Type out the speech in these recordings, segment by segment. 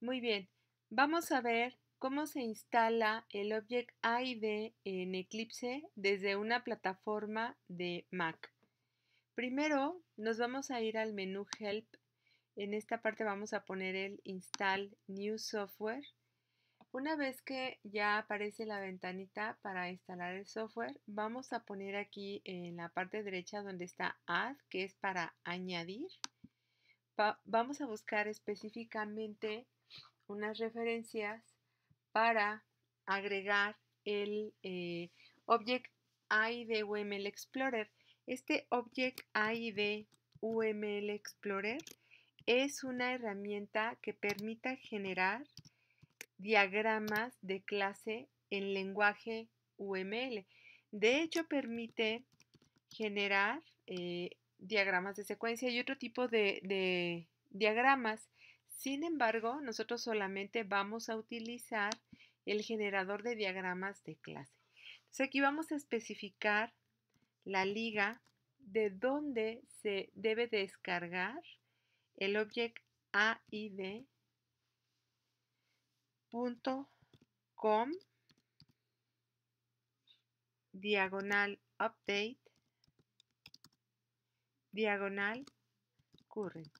Muy bien, vamos a ver cómo se instala el Object ID en Eclipse desde una plataforma de Mac. Primero nos vamos a ir al menú Help. En esta parte vamos a poner el Install New Software. Una vez que ya aparece la ventanita para instalar el software, vamos a poner aquí en la parte derecha donde está Add, que es para añadir. vamos a buscar específicamente unas referencias para agregar el eh, Object ID UML Explorer. Este Object ID UML Explorer es una herramienta que permita generar diagramas de clase en lenguaje UML. De hecho, permite generar eh, diagramas de secuencia y otro tipo de diagramas sin embargo, nosotros solamente vamos a utilizar el generador de diagramas de clase. Entonces aquí vamos a especificar la liga de dónde se debe descargar el object aid.com diagonal update diagonal current.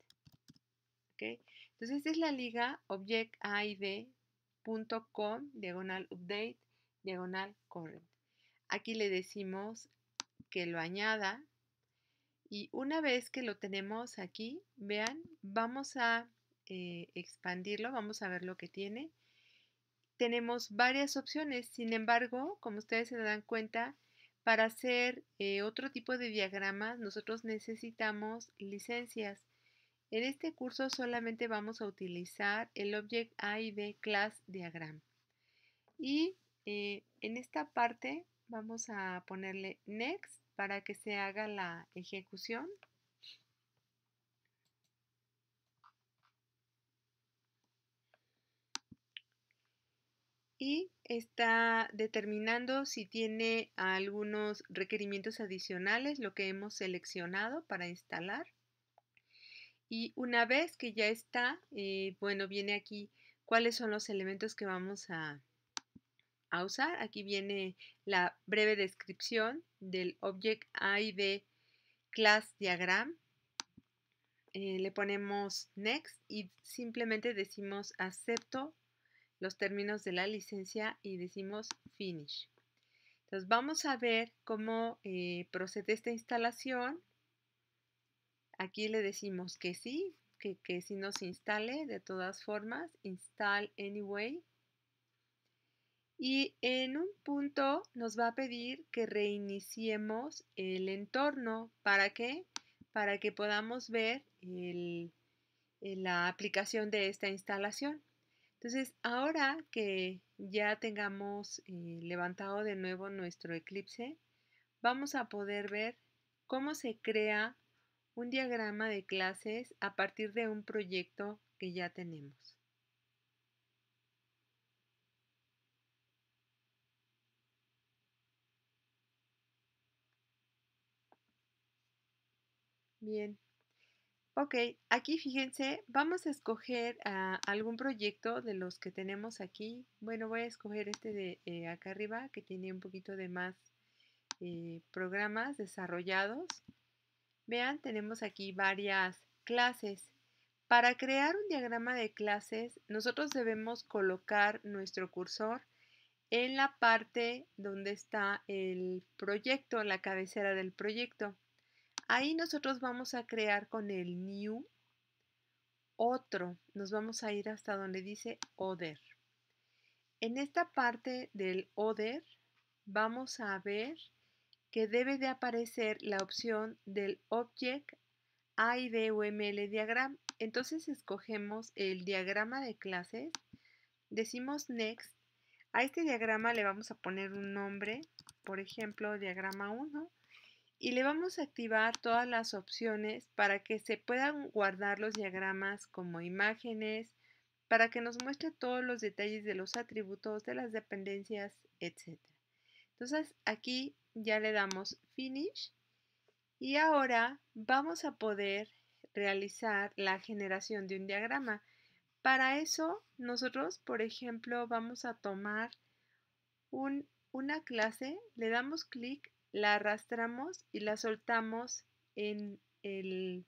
Entonces es la liga objectAid.com, diagonal update diagonal Aquí le decimos que lo añada y una vez que lo tenemos aquí, vean, vamos a eh, expandirlo, vamos a ver lo que tiene. Tenemos varias opciones, sin embargo, como ustedes se dan cuenta, para hacer eh, otro tipo de diagramas nosotros necesitamos licencias. En este curso solamente vamos a utilizar el Object A y Class Diagram. Y eh, en esta parte vamos a ponerle Next para que se haga la ejecución. y está determinando si tiene algunos requerimientos adicionales, lo que hemos seleccionado para instalar. Y una vez que ya está, eh, bueno, viene aquí cuáles son los elementos que vamos a, a usar. Aquí viene la breve descripción del Object ID Class Diagram. Eh, le ponemos Next y simplemente decimos acepto los términos de la licencia y decimos Finish. Entonces vamos a ver cómo eh, procede esta instalación Aquí le decimos que sí, que, sí nos instale de todas formas, install anyway. Y en un punto nos va a pedir que reiniciemos el entorno. ¿Para qué? Para que podamos ver la aplicación de esta instalación. Entonces, ahora que ya tengamos eh, levantado de nuevo nuestro eclipse, vamos a poder ver cómo se crea un diagrama de clases a partir de un proyecto que ya tenemos. Bien. Ok, aquí fíjense, vamos a escoger ah, algún proyecto de los que tenemos aquí. Bueno, voy a escoger este de eh, acá arriba que tiene un poquito de más eh, programas desarrollados. Vean, tenemos aquí varias clases. Para crear un diagrama de clases, nosotros debemos colocar nuestro cursor en la parte donde está el proyecto, la cabecera del proyecto. Ahí nosotros vamos a crear con el new otro. Nos vamos a ir hasta donde dice other. En esta parte del other vamos a ver que debe de aparecer la opción del Object IDUML UML Diagram. Entonces escogemos el diagrama de clases, decimos Next. A este diagrama le vamos a poner un nombre, por ejemplo, diagrama 1, y le vamos a activar todas las opciones para que se puedan guardar los diagramas como imágenes, para que nos muestre todos los detalles de los atributos, de las dependencias, etc. Entonces aquí ya le damos finish y ahora vamos a poder realizar la generación de un diagrama. Para eso nosotros, por ejemplo, vamos a tomar una clase, le damos clic, la arrastramos y la soltamos en, en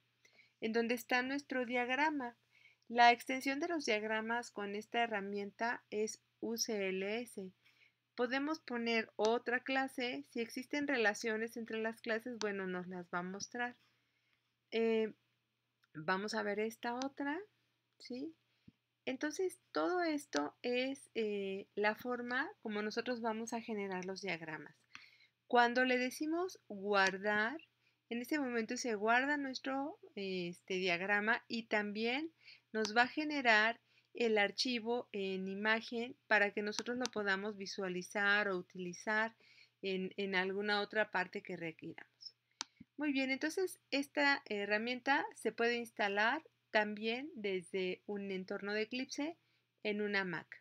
donde está nuestro diagrama. La extensión de los diagramas con esta herramienta es UCLS. Podemos poner otra clase. Si existen relaciones entre las clases, bueno, nos las va a mostrar. Eh, vamos a ver esta otra, ¿sí? Entonces, todo esto es eh, la forma como nosotros vamos a generar los diagramas. Cuando le decimos guardar, en ese momento se guarda nuestro este, diagrama y también nos va a generar el archivo en imagen para que nosotros lo podamos visualizar o utilizar en, en alguna otra parte que requiramos. Muy bien, entonces esta herramienta se puede instalar también desde un entorno de Eclipse en una Mac.